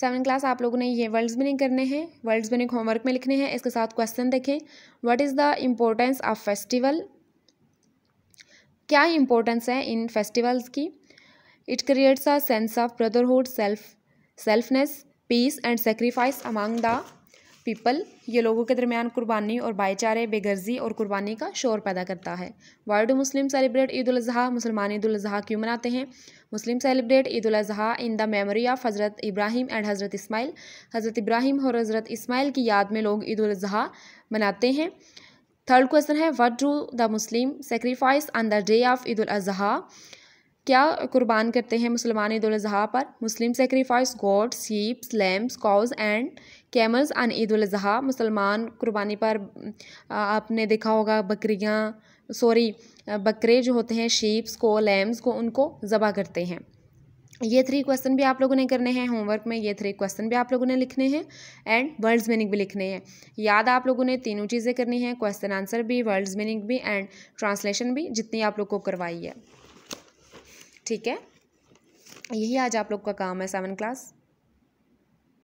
seven class आप लोगों ने ये वर्ड्स बिनिंग करने हैं वर्ड्स बिनिंग होमवर्क में लिखने हैं इसके साथ क्वेश्चन देखें what is the importance of festival क्या इम्पोर्टेंस है इन फेस्टिवल्स की it creates a sense of brotherhood self selfness peace and sacrifice among the people ये लोगों के दरमियान कुर्बानी और भाईचारे बेगर्जी और कुर्बानी का शोर पैदा करता है why do Muslim celebrate Eid अजी मुसलमान ईद अजहा क्यों मनाते हैं Muslim celebrate Eid Adha in the memory of Hazrat Ibrahim and हज़रत इसमाइल हज़रत इब्राहिम और हज़रत इस्माइल की याद में लोग ईद अजहा मनाते हैं थर्ड क्वेश्चन है what do the Muslim sacrifice on the day of Eid Adha क्या कुर्बान करते हैं मुसलमान ईद अजहा पर Muslim sacrifice goat sheeps lambs cows and camels on Eid Adha मुसलमान कुर्बानी पर आपने देखा होगा बकरियाँ सॉरी बकरे जो होते हैं शीप्स को लैम्स को उनको ज़बा करते हैं ये थ्री क्वेश्चन भी आप लोगों ने करने हैं होमवर्क में ये थ्री क्वेश्चन भी आप लोगों ने लिखने हैं एंड वर्ड्स मीनिंग भी लिखने हैं याद आप लोगों ने तीनों चीज़ें करनी है क्वेश्चन आंसर भी वर्ड्स मीनिंग भी एंड ट्रांसलेशन भी जितनी आप लोग को करवाई है ठीक है यही आज आप लोग का काम है सेवन क्लास